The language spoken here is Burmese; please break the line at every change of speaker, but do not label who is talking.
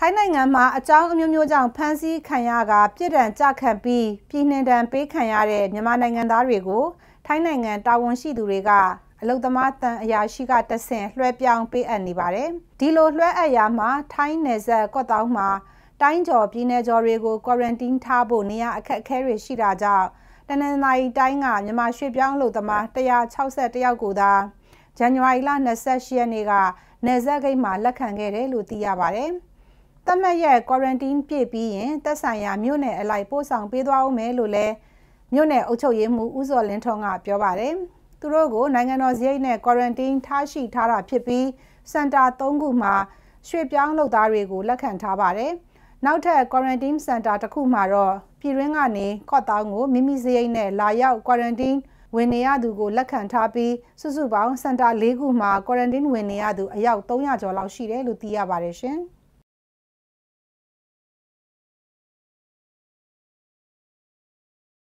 ထိုင်းနိုင်ငံမှာအကြောင်းအမျိုးမျိုးကြောင့်ဖမ်းဆီးခံရကပြည်ဒဏ်ကြခံပြီးပြည်နှင်ဒဏ်ပေးခံရတဲ့မြန်မာနိုင်ငံသားတွေကို ထိုင်းနိုင်ငံတာဝန်ရှိသူတွေကအလုသမားတန်အရာရှိကတဆင့်လွှဲပြောင်းပေးအပ်နေပါတယ်။ဒီလိုလွှဲအပ်ရာမှာ ထိုင်းနယ်စပ်ကော့တောင်းမှာတိုင်းကျော်ပြည်နယ်ကျော်တွေကို quarantine ထားဖို့နေရာအခက်အခဲတွေရှိတာကြောင့်တနင်္လာရီတိုင်းကမြန်မာရွှေပြောင်းလို့သမား161ယောက်ကိုသာဇန်နဝါရီလ28ရက်နေ့ကနယ်စပ်ဂိတ်မှာလက်ခံခဲ့တယ်လို့သိရပါတယ်။သတ်မှတ်ရက် quarantine ပြည့်ပြီးရင်သက်ဆိုင်ရာမြို့နယ်အလိုက်ပို့ဆောင်ပေးသွားဦးမယ်လို့လည်းမြို့နယ်အုပ်ချုပ်ရေးမှူးဦးစောလင်းထွန်းကပြောပါတယ်။သူတို့ကို နိုင်ငံတော်စည်းရိမ်နဲ့ quarantine ထားရှိထားတာဖြစ်ပြီးစင်တာ၃ခုမှာရွှေ့ပြောင်းလုပ်သားတွေကိုလက်ခံထားပါတယ်။နောက်ထပ် quarantine center တစ်ခုမှာတော့ပြည်တွင်းကနေကော့တောင်းကိုမိမိစည်းရိမ်နဲ့လာရောက် quarantine ဝင်နေရသူကိုလက်ခံထားပြီးစုစုပေါင်းစင်တာ၄ခုမှာ quarantine ဝင်နေရသူအယောက်300ကျော်လောက်ရှိတယ်လို့သိရပါတယ်ရှင်။